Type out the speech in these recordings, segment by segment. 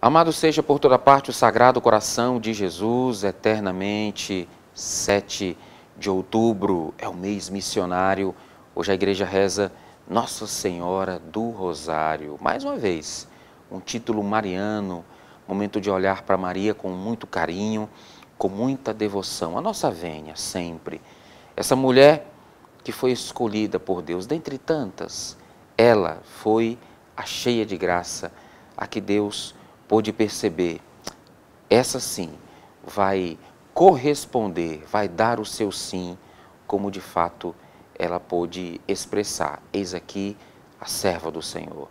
Amado seja por toda parte o Sagrado Coração de Jesus, eternamente. 7 de outubro é o mês missionário. Hoje a igreja reza Nossa Senhora do Rosário. Mais uma vez, um título mariano, momento de olhar para Maria com muito carinho, com muita devoção. A nossa vênia, sempre. Essa mulher que foi escolhida por Deus, dentre tantas, ela foi a cheia de graça, a que Deus pôde perceber, essa sim vai corresponder, vai dar o seu sim, como de fato ela pôde expressar. Eis aqui a serva do Senhor.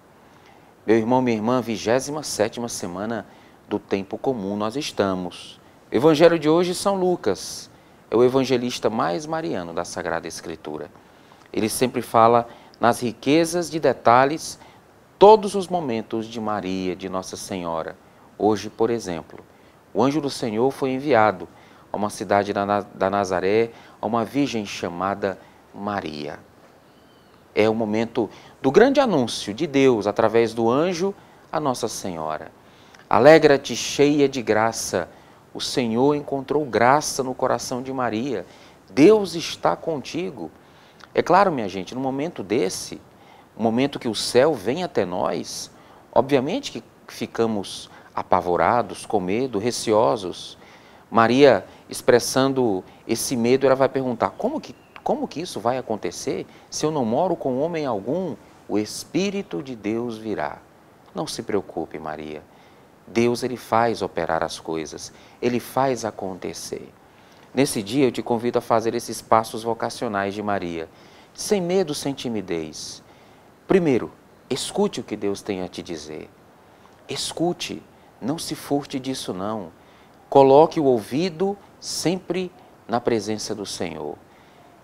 Meu irmão, minha irmã, 27 semana do tempo comum nós estamos. O evangelho de hoje, São Lucas, é o evangelista mais mariano da Sagrada Escritura. Ele sempre fala nas riquezas de detalhes todos os momentos de Maria, de Nossa Senhora. Hoje, por exemplo, o anjo do Senhor foi enviado a uma cidade da Nazaré, a uma virgem chamada Maria. É o momento do grande anúncio de Deus através do anjo a Nossa Senhora. Alegra-te, cheia de graça. O Senhor encontrou graça no coração de Maria. Deus está contigo. É claro, minha gente, no momento desse, o momento que o céu vem até nós, obviamente que ficamos apavorados, com medo, receosos. Maria, expressando esse medo, ela vai perguntar: como que, como que isso vai acontecer se eu não moro com homem algum? O Espírito de Deus virá. Não se preocupe, Maria. Deus ele faz operar as coisas, ele faz acontecer. Nesse dia eu te convido a fazer esses passos vocacionais de Maria, sem medo, sem timidez. Primeiro, escute o que Deus tem a te dizer. Escute, não se furte disso não. Coloque o ouvido sempre na presença do Senhor.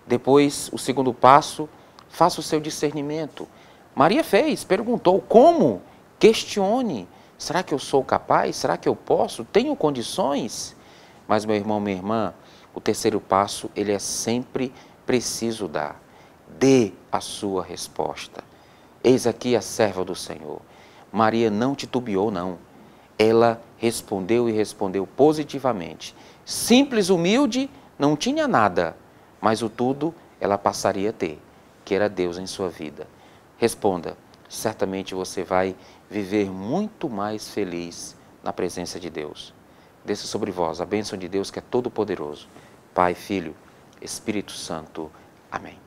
Depois, o segundo passo, faça o seu discernimento. Maria fez, perguntou como? Questione. Será que eu sou capaz? Será que eu posso? Tenho condições? Mas meu irmão, minha irmã, o terceiro passo, ele é sempre preciso dar. Dê a sua resposta. Eis aqui a serva do Senhor. Maria não titubeou, não. Ela respondeu e respondeu positivamente. Simples, humilde, não tinha nada, mas o tudo ela passaria a ter, que era Deus em sua vida. Responda, certamente você vai viver muito mais feliz na presença de Deus. Desça sobre vós a bênção de Deus que é todo-poderoso. Pai, Filho, Espírito Santo. Amém.